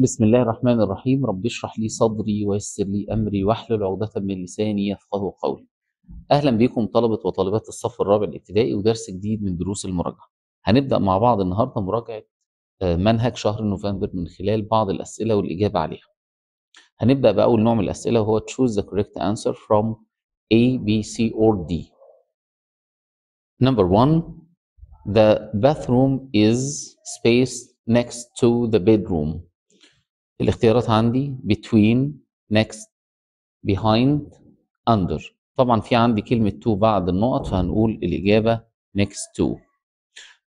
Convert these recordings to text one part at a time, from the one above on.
بسم الله الرحمن الرحيم رب اشرح لي صدري ويسر لي امري واحلل عقدة من لساني يفقه قولي. اهلا بكم طلبة وطالبات الصف الرابع الابتدائي ودرس جديد من دروس المراجعة. هنبدا مع بعض النهارده مراجعة آه، منهج شهر نوفمبر من خلال بعض الاسئلة والاجابة عليها. هنبدا باول نوع من الاسئلة وهو choose the correct answer from A, B, C or D. Number one, the bathroom is spaced next to the bedroom. الاختيارات عندي between next behind under طبعا في عندي كلمة to بعد النقط فهنقول الإجابة next to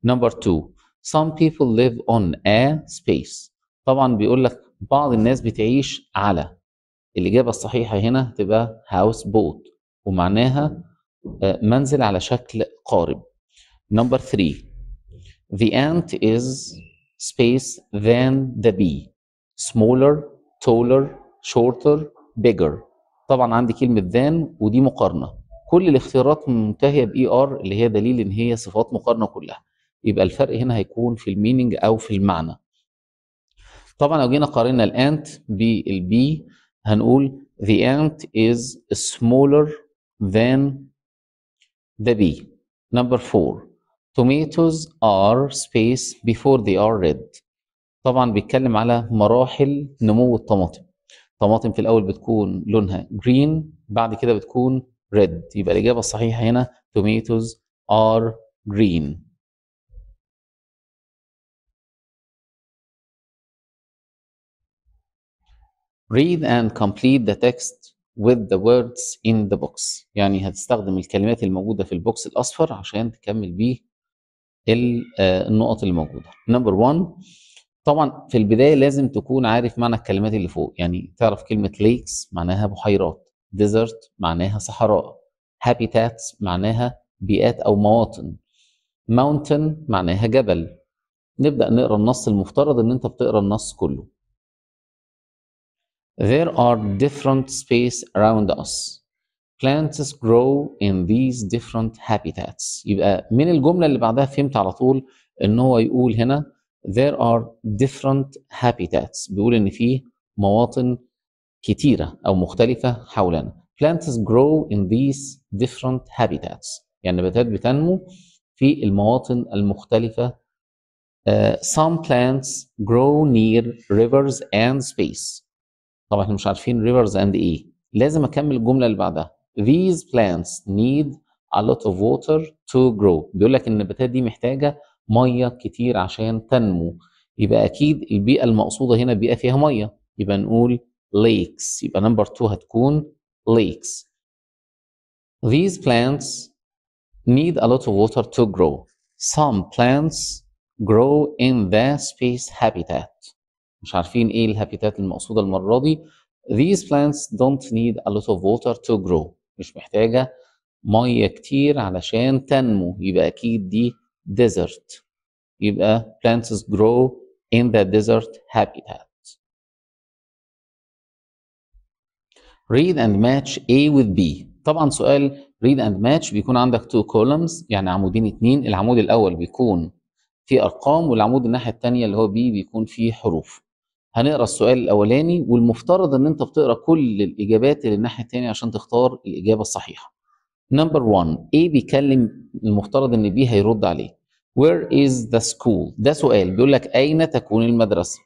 number two some people live on a space طبعا بيقول لك بعض الناس بتعيش على الإجابة الصحيحة هنا تبقى house boat ومعناها آه، منزل على شكل قارب number three the ant is space than the bee smaller taller shorter bigger طبعا عندي كلمة than ودي مقارنة كل الاختيارات منتهية بإي ار e اللي هي دليل إن هي صفات مقارنة كلها يبقى الفرق هنا هيكون في الميننج أو في المعنى طبعا لو جينا قارنا الانت بالبي هنقول the ant is smaller than the bee number four tomatoes are space before they are red طبعا بيتكلم على مراحل نمو الطماطم الطماطم في الاول بتكون لونها جرين بعد كده بتكون ريد يبقى الاجابه الصحيحه هنا tomatoes are green read and complete the text with the words in the box يعني هتستخدم الكلمات الموجودة في البوكس الأصفر عشان تكمل بيه آه، النقط الموجودة number one طبعا في البدايه لازم تكون عارف معنى الكلمات اللي فوق يعني تعرف كلمه ليكس معناها بحيرات ديزرت معناها صحراء هابيتاتس معناها بيئات او مواطن ماونتن معناها جبل نبدا نقرا النص المفترض ان انت بتقرا النص كله There are different space around us. Plants grow in these different habitats. يبقى من الجملة اللي بعدها فهمت على طول ان هو يقول هنا there are different habitats بيقول ان في مواطن كتيره او مختلفه حولنا plants grow in these different habitats يعني النباتات بتنمو في المواطن المختلفه Uh, some plants grow near rivers and space. طبعا احنا مش عارفين rivers and ايه. لازم اكمل الجمله اللي بعدها. These plants need a lot of water to grow. بيقول لك النباتات دي محتاجه ميه كتير عشان تنمو يبقى اكيد البيئه المقصوده هنا بيئه فيها ميه يبقى نقول lakes يبقى نمبر 2 هتكون lakes these plants need a lot of water to grow some plants grow in the space habitat مش عارفين ايه الهابيتات المقصوده المره دي these plants don't need a lot of water to grow مش محتاجه ميه كتير علشان تنمو يبقى اكيد دي desert يبقى plants grow in the desert habitat read and match A with B طبعا سؤال read and match بيكون عندك two columns يعني عمودين اتنين العمود الاول بيكون فيه ارقام والعمود الناحيه الثانيه اللي هو B بيكون فيه حروف هنقرا السؤال الاولاني والمفترض ان انت بتقرا كل الاجابات اللي الناحيه الثانيه عشان تختار الاجابه الصحيحه نمبر 1 A بيكلم المفترض ان B هيرد عليه Where is the school؟ ده سؤال بيقول لك أين تكون المدرسة؟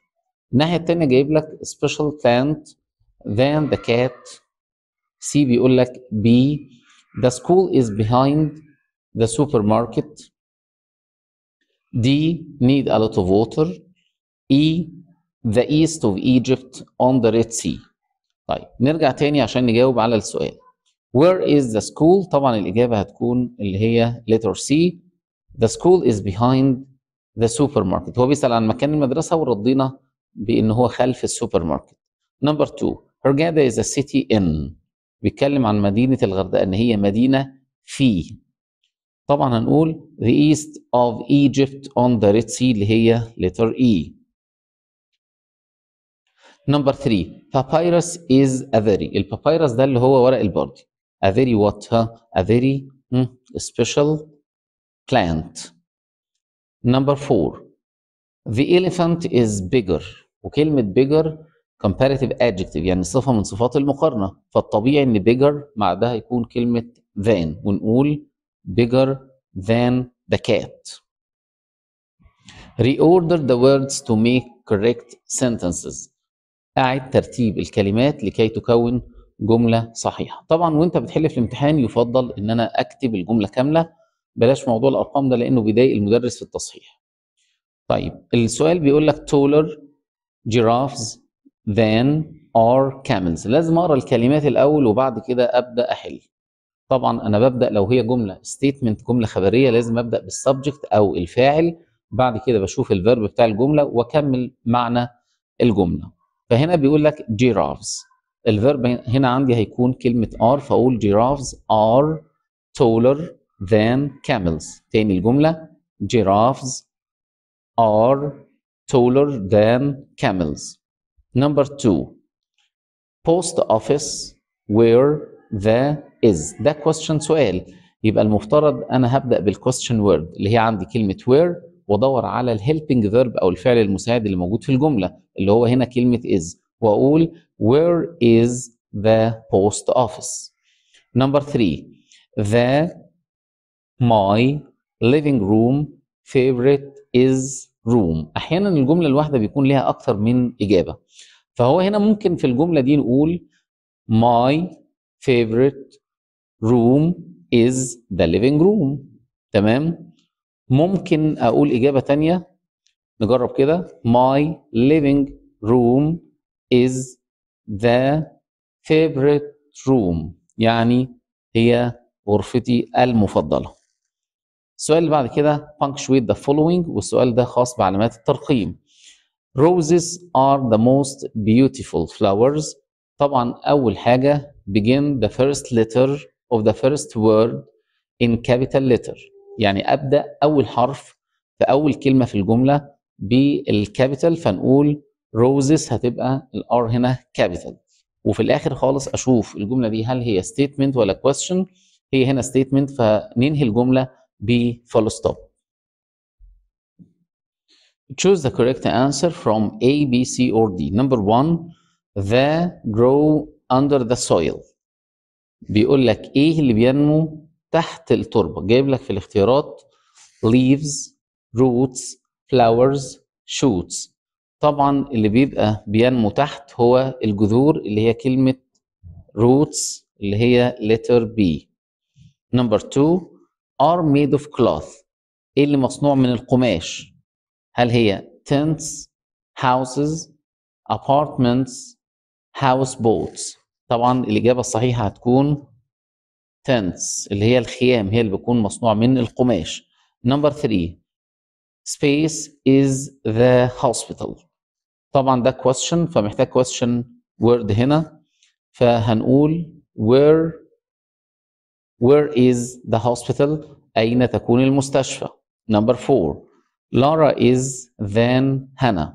الناحية التانية جايب لك special plant than the cat C بيقول لك B the school is behind the supermarket D need a lot of water E the east of Egypt on the Red Sea طيب نرجع تاني عشان نجاوب على السؤال Where is the school؟ طبعا الإجابة هتكون اللي هي letter C. The school is behind the supermarket. هو بيسأل عن مكان المدرسة وردينا بإن هو خلف السوبر ماركت. نمبر 2 Hurghada is a city in. بيتكلم عن مدينة الغردقة إن هي مدينة في. طبعا هنقول the east of Egypt on the Red Sea اللي هي letter E. نمبر 3 Papyrus is a very. البابيرس ده اللي هو ورق البردي. a very what a very mm, special plant number four the elephant is bigger وكلمة bigger comparative adjective يعني صفة من صفات المقارنة فالطبيعي ان bigger مع ده يكون كلمة than ونقول bigger than the cat reorder the words to make correct sentences أعد ترتيب الكلمات لكي تكون جمله صحيحه طبعا وانت بتحل في الامتحان يفضل ان انا اكتب الجمله كامله بلاش موضوع الارقام ده لانه بيضايق المدرس في التصحيح طيب السؤال بيقول لك taller giraffes than are camels لازم اقرا الكلمات الاول وبعد كده ابدا احل طبعا انا ببدا لو هي جمله ستيتمنت جمله خبريه لازم ابدا بالسبجكت او الفاعل بعد كده بشوف الفيرب بتاع الجمله واكمل معنى الجمله فهنا بيقول لك جيرافز الفيرب هنا عندي هيكون كلمة are فأقول giraffes are taller than camels تاني الجملة giraffes are taller than camels number two post office where the is ده question سؤال يبقى المفترض انا هبدا بالكوستشن وورد اللي هي عندي كلمه وير وادور على الهيلبنج فيرب او الفعل المساعد اللي موجود في الجمله اللي هو هنا كلمه از واقول Where is the post office? Number three, the my living room favorite is room. أحيانا الجملة الواحدة بيكون ليها أكثر من إجابة. فهو هنا ممكن في الجملة دي نقول my favorite room is the living room. تمام؟ ممكن أقول إجابة تانية نجرب كده my living room is the favorite room يعني هي غرفتي المفضلة السؤال اللي بعد كده punctuate the following والسؤال ده خاص بعلامات الترقيم roses are the most beautiful flowers طبعا أول حاجة begin the first letter of the first word in capital letter يعني أبدأ أول حرف في أول كلمة في الجملة بالكابيتال فنقول روزز هتبقى الار هنا كابيتال وفي الاخر خالص اشوف الجمله دي هل هي ستيتمنت ولا كويستشن هي هنا ستيتمنت فننهي الجمله بفول ستوب choose the correct answer from A, B, C, or D. Number one, the grow under the soil. بيقول لك ايه اللي بينمو تحت التربه جايب لك في الاختيارات leaves roots flowers shoots طبعا اللي بيبقى بينمو تحت هو الجذور اللي هي كلمة roots اللي هي letter B number two are made of cloth ايه اللي مصنوع من القماش هل هي tents houses apartments house boats طبعا الإجابة الصحيحة هتكون tents اللي هي الخيام هي اللي بتكون مصنوع من القماش number three space is the hospital طبعا ده question فمحتاج question word هنا فهنقول where where is the hospital أين تكون المستشفى number four Lara is than Hannah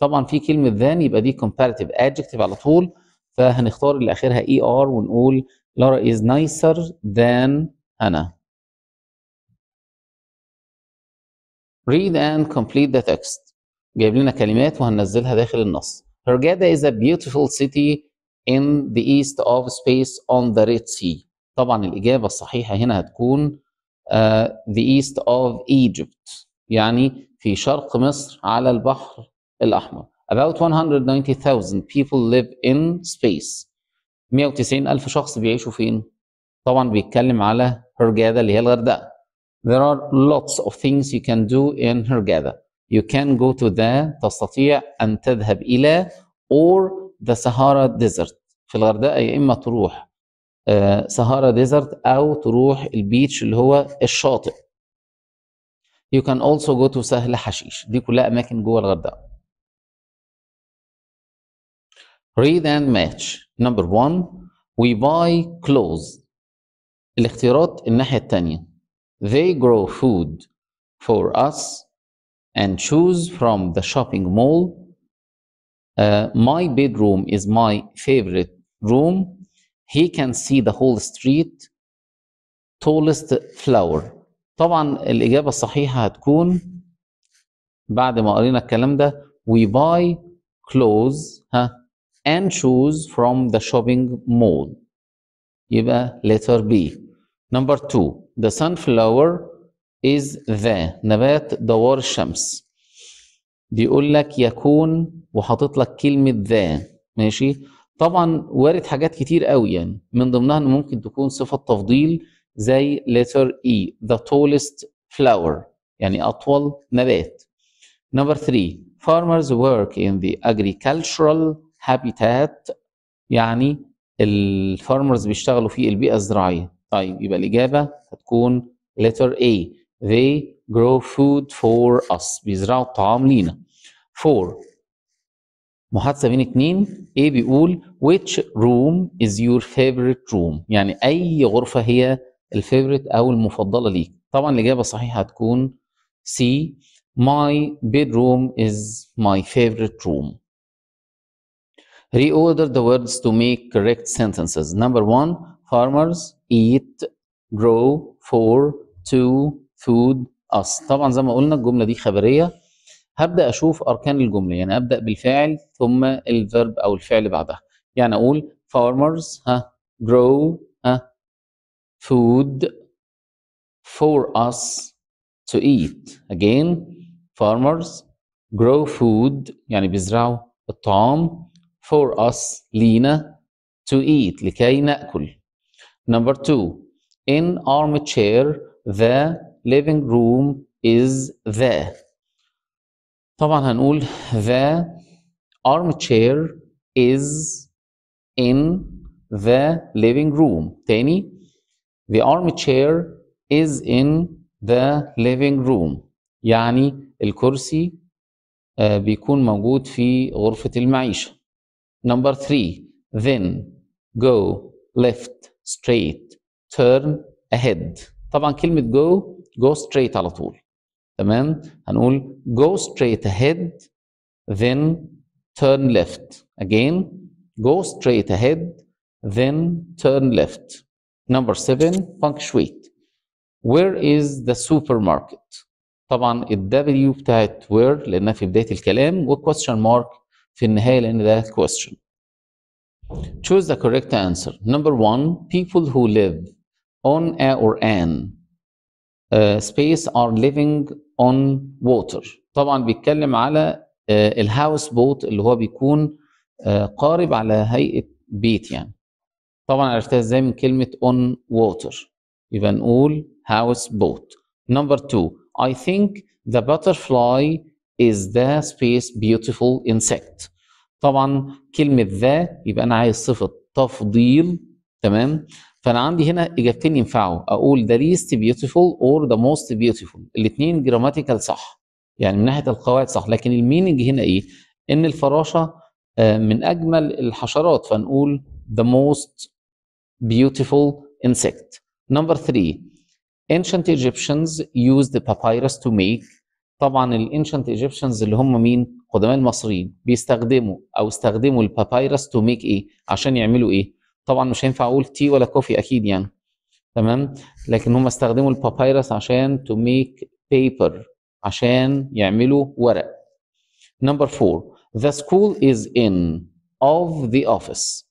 طبعا في كلمة than يبقى دي comparative adjective على طول فهنختار اللي آخرها er ونقول Lara is nicer than Hannah Read and complete the text جايب لنا كلمات وهننزلها داخل النص هرجادا is a beautiful city in the east of space on the Red Sea طبعا الإجابة الصحيحة هنا هتكون uh, the east of Egypt يعني في شرق مصر على البحر الأحمر about 190,000 people live in space 190,000 شخص بيعيشوا فين؟ طبعا بيتكلم على هرجادا اللي هي الغردقة there are lots of things you can do in Hurghada You can go to the تستطيع أن تذهب إلى or the Sahara Desert في الغردقة يا إما تروح سهارا آه، ديزرت أو تروح البيتش اللي هو الشاطئ. You can also go to سهل حشيش دي كلها أماكن جوه الغردقة. Read and match number one we buy clothes الاختيارات الناحية التانية they grow food for us and choose from the shopping mall. Uh, my bedroom is my favorite room. He can see the whole street. Tallest flower. طبعا الإجابة الصحيحة هتكون بعد ما قرينا الكلام ده we buy clothes ها and choose from the shopping mall يبقى letter B number two the sunflower is the نبات دوار الشمس بيقول لك يكون وحاطط لك كلمة ذا ماشي طبعا وارد حاجات كتير قوي يعني من ضمنها انه ممكن تكون صفة تفضيل زي letter E the tallest flower يعني أطول نبات Number three farmers work in the agricultural habitat يعني الفارمرز بيشتغلوا في البيئة الزراعية طيب يبقى الإجابة هتكون letter A they grow food for us بيزرعوا الطعام لينا for محادثة بين اتنين A بيقول which room is your favorite room يعني أي غرفة هي الفيفوريت أو المفضلة ليك طبعا الإجابة الصحيحة هتكون C my bedroom is my favorite room reorder the words to make correct sentences number one farmers eat grow for two food us طبعا زي ما قلنا الجمله دي خبريه هبدا اشوف اركان الجمله يعني ابدا بالفعل ثم الفيرب او الفعل بعدها يعني اقول farmers ها grow ها food for us to eat again farmers grow food يعني بيزرعوا الطعام for us لينا to eat لكي ناكل number two in armchair the living room is the طبعا هنقول the armchair is in the living room تاني the armchair is in the living room يعني الكرسي بيكون موجود في غرفة المعيشة number three then go left straight turn ahead طبعا كلمة go Go straight على طول تمام هنقول go straight ahead then turn left again go straight ahead then turn left number seven punctuate where is the supermarket طبعا الدبليو بتاعت where لانها في بدايه الكلام وكويستشن مارك في النهايه لان ده question choose the correct answer number one people who live on a or an سبيس ار ليفنج اون ووتر طبعا بيتكلم على آه، الهاوس بوت اللي هو بيكون آه، قارب على هيئه بيت يعني طبعا عرفتها ازاي من كلمه اون ووتر يبقى نقول هاوس بوت نمبر 2 I think the butterfly is the space beautiful insect طبعا كلمه ذا يبقى انا عايز صفه تفضيل تمام فانا عندي هنا اجابتين ينفعوا اقول the least beautiful or the most beautiful الاثنين جراماتيكال صح يعني من ناحيه القواعد صح لكن الميننج هنا ايه ان الفراشه آه، من اجمل الحشرات فنقول the most beautiful insect نمبر 3 ancient Egyptians used the papyrus to make طبعا الانشنت ايجيبشنز اللي هم مين قدماء المصريين بيستخدموا او استخدموا البابايروس تو ميك ايه عشان يعملوا ايه طبعا مش هينفع اقول تي ولا كوفي اكيد يعني تمام لكن هم استخدموا البابيرس عشان تو ميك بيبر عشان يعملوا ورق نمبر 4 the school is in of the office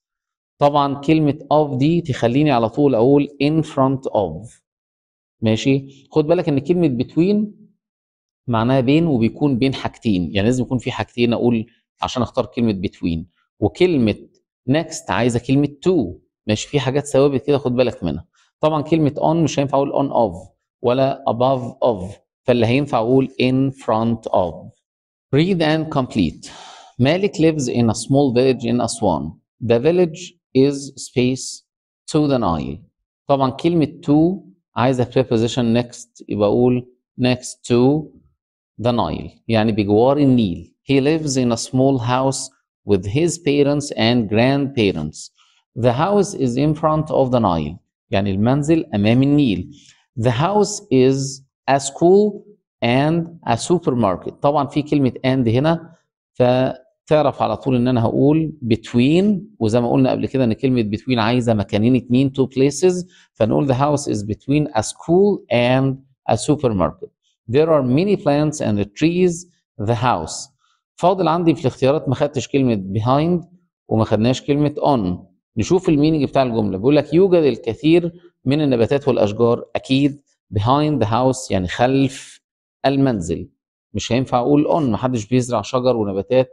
طبعا كلمة of دي تخليني على طول أقول in front of ماشي خد بالك إن كلمة between معناها بين وبيكون بين حاجتين يعني لازم يكون في حاجتين أقول عشان أختار كلمة between وكلمة نكست عايزه كلمه تو ماشي في حاجات ثوابت كده خد بالك منها طبعا كلمه اون مش هينفع اقول اون اوف ولا above of فاللي هينفع اقول in front of read and complete Malik lives in a small village in Aswan the village is space to the Nile طبعا كلمة to عايزة preposition next يبقى أقول next to the Nile يعني بجوار النيل he lives in a small house with his parents and grandparents. The house is in front of the Nile. يعني المنزل أمام النيل. The house is a school and a supermarket. طبعا في كلمة and هنا فتعرف على طول ان انا هقول between وزي ما قلنا قبل كده ان كلمة between عايزة مكانين اتنين two places فنقول the house is between a school and a supermarket. There are many plants and trees. The house فاضل عندي في الاختيارات ما خدتش كلمه behind وما خدناش كلمه on نشوف الميننج بتاع الجمله بيقول لك يوجد الكثير من النباتات والاشجار اكيد behind the house يعني خلف المنزل مش هينفع اقول on محدش بيزرع شجر ونباتات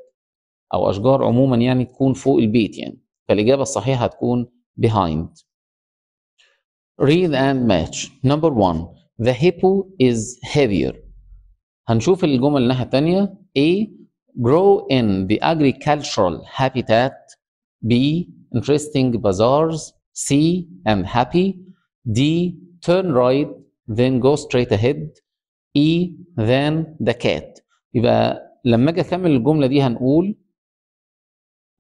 او اشجار عموما يعني تكون فوق البيت يعني فالاجابه الصحيحه هتكون behind read and match number one the hippo is heavier هنشوف الجمل الناحيه الثانيه A grow in the agricultural habitat, B, interesting bazaars, C, I'm happy, D, turn right, then go straight ahead, E, then the cat. يبقى لما اجي اكمل الجمله دي هنقول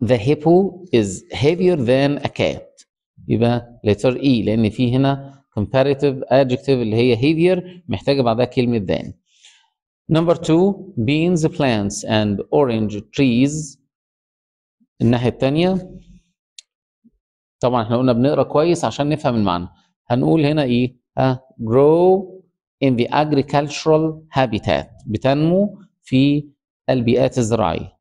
the hippo is heavier than a cat يبقى letter E لان في هنا comparative adjective اللي هي heavier محتاجه بعدها كلمه than Number two, beans, plants, and orange trees. الناحية التانية طبعا احنا قلنا بنقرا كويس عشان نفهم المعنى. هنقول هنا ايه؟ uh, grow in the agricultural habitat بتنمو في البيئات الزراعية.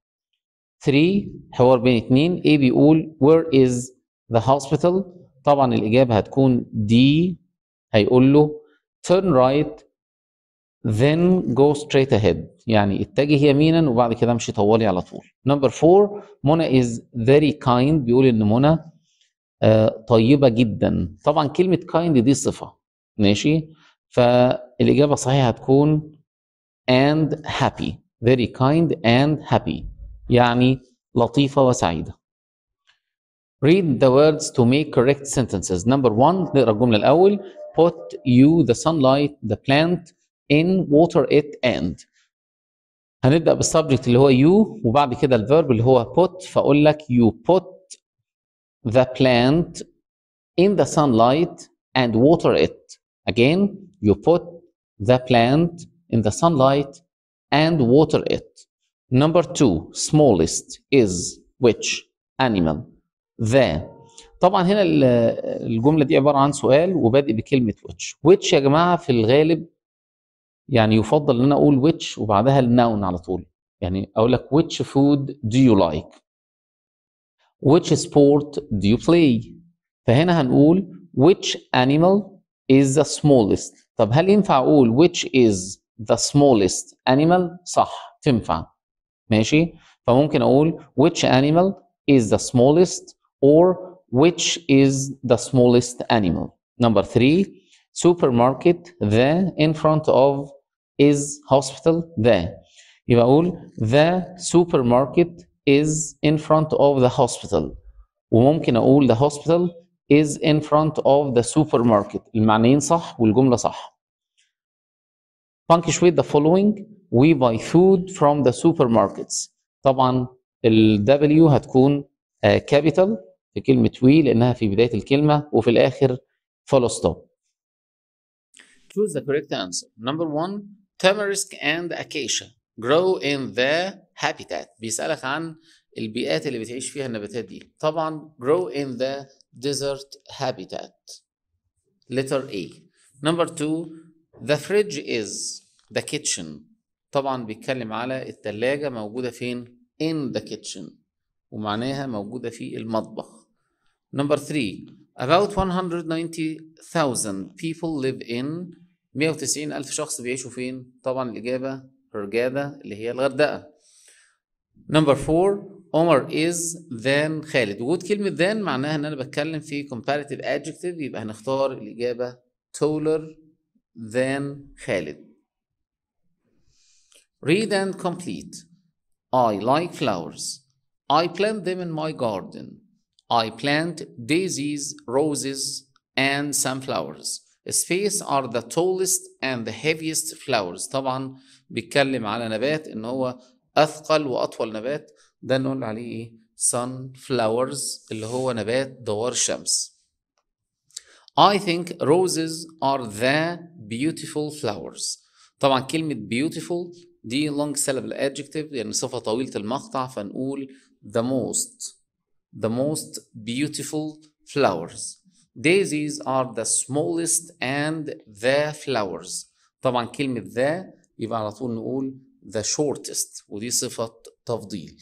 3 حوار بين اتنين A بيقول where is the hospital؟ طبعا الإجابة هتكون D هيقول له turn right then go straight ahead يعني اتجه يمينا وبعد كده امشي طوالي على طول نمبر four منى is very kind بيقول ان منى آه طيبه جدا طبعا كلمه kind دي صفه ماشي فالاجابه الصحيحه هتكون and happy very kind and happy يعني لطيفه وسعيده read the words to make correct sentences number 1 نقرا الجمله الاول put you the sunlight the plant in water it and هنبدا بالسبجكت اللي هو you وبعد كده الفيرب اللي هو put فاقول لك you put the plant in the sunlight and water it again you put the plant in the sunlight and water it number two smallest is which animal the طبعا هنا الجمله دي عباره عن سؤال وبادئ بكلمه which which يا جماعه في الغالب يعني يفضل ان انا اقول which وبعدها النون على طول يعني اقول لك which food do you like which sport do you play فهنا هنقول which animal is the smallest طب هل ينفع اقول which is the smallest animal صح تنفع ماشي فممكن اقول which animal is the smallest or which is the smallest animal number 3 supermarket the in front of is hospital the يبقى اقول the supermarket is in front of the hospital وممكن اقول the hospital is in front of the supermarket المعنيين صح والجمله صح punctuate the following we buy food from the supermarkets طبعا ال W هتكون كابيتال في كلمه وي لانها في بدايه الكلمه وفي الاخر full stop choose the correct answer number 1 Tamarisk and Acacia grow in the habitat بيسألك عن البيئات اللي بتعيش فيها النباتات دي طبعا grow in the desert habitat letter A number two the fridge is the kitchen طبعا بيتكلم على التلاجة موجودة فين in the kitchen ومعناها موجودة في المطبخ number three about 190,000 people live in 190 ألف شخص بيعيشوا فين؟ طبعا الإجابة رجادة اللي هي الغردقة نمبر 4 عمر از ذان خالد وجود كلمة ذان معناها إن أنا بتكلم في comparative adjective يبقى هنختار الإجابة taller than خالد Read and complete I like flowers I plant them in my garden I plant daisies, roses and sunflowers space are the tallest and the heaviest flowers طبعا بيتكلم على نبات ان هو اثقل واطول نبات ده نقول عليه ايه sun flowers اللي هو نبات دوار الشمس I think roses are the beautiful flowers طبعا كلمة beautiful دي long syllable adjective يعني صفة طويلة المقطع فنقول the most the most beautiful flowers Daisies are the smallest and the flowers طبعا كلمة the يبقى على طول نقول the shortest ودي صفة تفضيل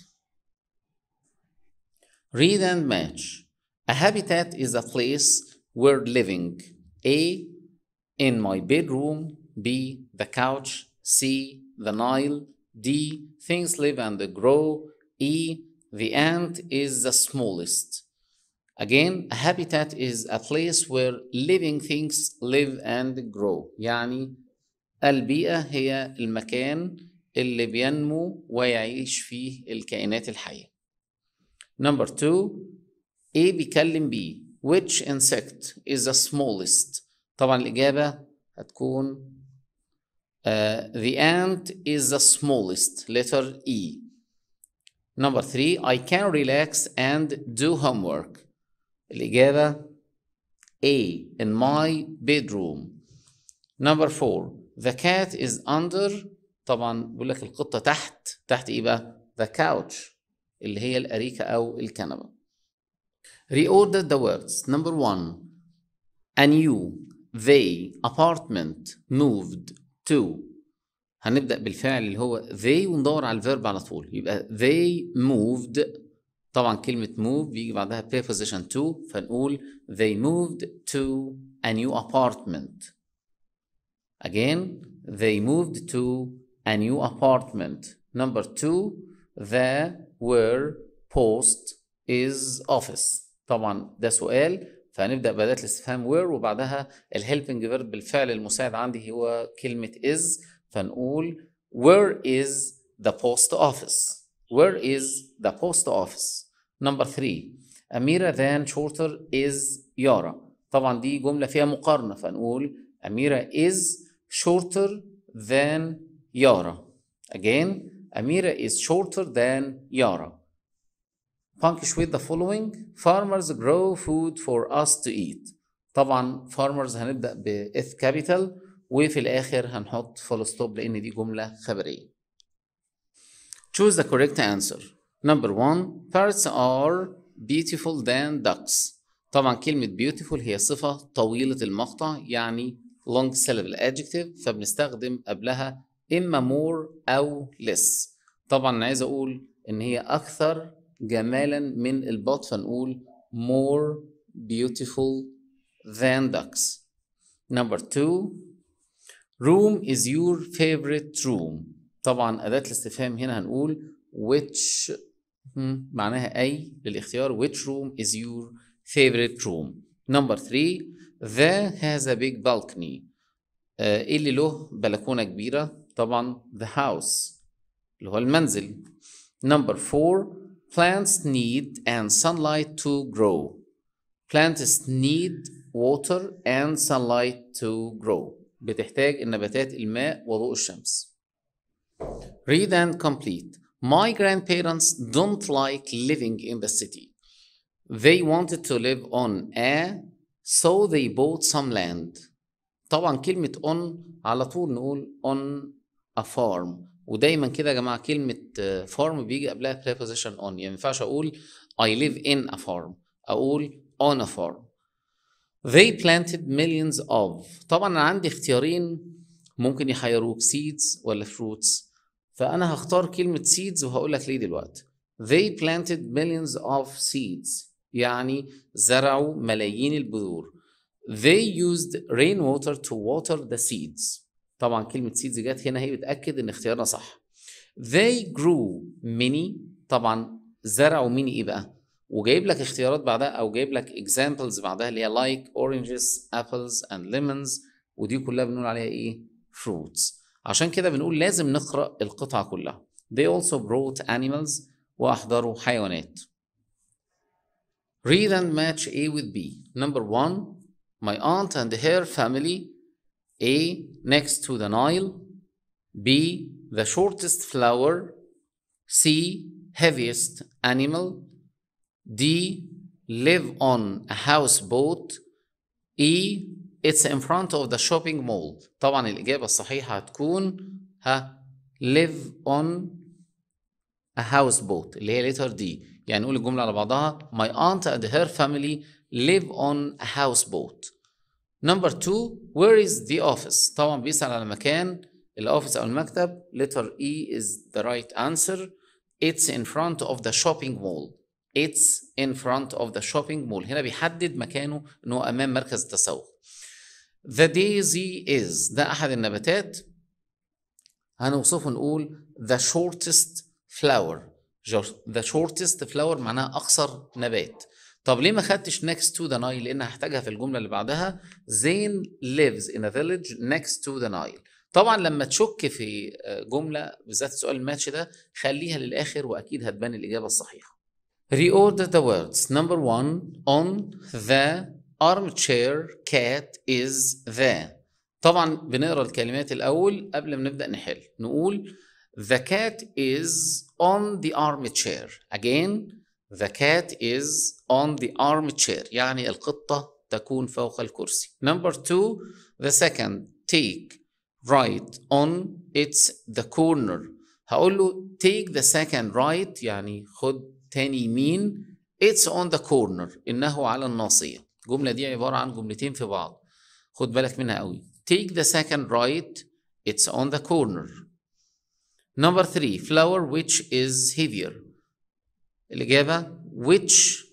Read and match A habitat is a place where living A. In my bedroom B. The couch C. The Nile D. Things live and grow E. The ant is the smallest Again, a habitat is a place where living things live and grow. يعني البيئة هي المكان اللي بينمو ويعيش فيه الكائنات الحية. Number two, A بيكلم B. Which insect is the smallest? طبعا الإجابة هتكون uh, The ant is the smallest, letter E. Number three, I can relax and do homework. الإجابة A in my bedroom number four the cat is under طبعا بيقول لك القطة تحت تحت إيه بقى the couch اللي هي الأريكة أو الكنبة reorder the words number one a new they apartment moved to هنبدأ بالفعل اللي هو they وندور على الفيرب على طول يبقى they moved طبعا كلمة move بيجي بعدها preposition to فنقول they moved to a new apartment again they moved to a new apartment number two the where post is office طبعا ده سؤال فهنبدأ بدات الاستفهام where وبعدها الهيلبنج فيرب بالفعل المساعد عندي هو كلمة is فنقول where is the post office where is the post office نمبر 3 أميرة than shorter is يارا طبعا دي جملة فيها مقارنة فنقول أميرة is shorter than يارا again أميرة is shorter than يارا Punkish with the following farmers grow food for us to eat طبعا farmers هنبدأ ب if capital وفي الآخر هنحط full stop لأن دي جملة خبرية Choose the correct answer Number one, parrots are beautiful than ducks. طبعا كلمة beautiful هي صفة طويلة المقطع يعني long syllable adjective فبنستخدم قبلها إما more أو less. طبعا أنا عايز أقول إن هي أكثر جمالا من البط فنقول more beautiful than ducks. Number two, room is your favorite room. طبعا أداة الاستفهام هنا هنقول which معناها أي للاختيار which room is your favorite room number three the has a big balcony uh, اللي له بلكونة كبيرة طبعا the house اللي هو المنزل number four plants need and sunlight to grow plants need water and sunlight to grow بتحتاج النباتات الماء وضوء الشمس read and complete My grandparents don't like living in the city. They wanted to live on a so they bought some land. طبعا كلمة on على طول نقول on a farm ودايما كده يا جماعة كلمة farm بيجي قبلها preposition on يعني ما ينفعش أقول I live in a farm أقول on a farm. They planted millions of طبعا أنا عندي اختيارين ممكن يحيروك seeds ولا fruits فانا هختار كلمه seeds وهقول لك ليه دلوقتي they planted millions of seeds يعني زرعوا ملايين البذور they used rainwater to water the seeds طبعا كلمه seeds جت هنا هي بتاكد ان اختيارنا صح they grew many طبعا زرعوا many ايه بقى وجايب لك اختيارات بعدها او جايب لك examples بعدها اللي هي like oranges apples and lemons ودي كلها بنقول عليها ايه fruits عشان كده بنقول لازم نقرأ القطعة كلها They also brought animals وأحضروا حيوانات Read and match A with B Number one My aunt and her family A. Next to the Nile B. The shortest flower C. Heaviest animal D. Live on a houseboat E. it's in front of the shopping mall طبعا الإجابة الصحيحة هتكون ها live on a houseboat اللي هي letter D يعني نقول الجملة على بعضها my aunt and her family live on a houseboat number two where is the office طبعا بيسأل على مكان الأوفيس أو المكتب letter E is the right answer it's in front of the shopping mall it's in front of the shopping mall هنا بيحدد مكانه ان امام مركز التسوق The daisy is ده أحد النباتات هنوصفه نقول the shortest flower the shortest flower معناها أقصر نبات طب ليه ما خدتش next to the Nile لأن هحتاجها في الجملة اللي بعدها زين lives in a village next to the Nile طبعا لما تشك في آه، جملة بالذات السؤال الماتش ده خليها للآخر وأكيد هتبان الإجابة الصحيحة Reorder the words number one on the armchair cat is the طبعا بنقرا الكلمات الاول قبل ما نبدا نحل نقول the cat is on the armchair again the cat is on the armchair يعني القطه تكون فوق الكرسي number two the second take right on its the corner هقول له take the second right يعني خد تاني يمين it's on the corner إنه على الناصية الجمله دي عباره عن جملتين في بعض خد بالك منها قوي take the second right it's on the corner number three flower which is heavier الإجابة which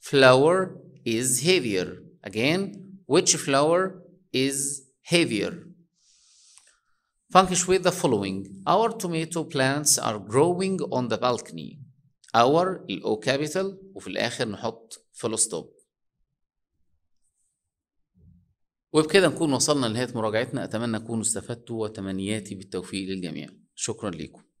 flower is heavier again which flower is heavier Funkish with the following our tomato plants are growing on the balcony our الأو capital وفي الآخر نحط full stop وبكده نكون وصلنا لنهاية مراجعتنا أتمنى تكونوا استفدتوا وتمنياتي بالتوفيق للجميع شكرا لكم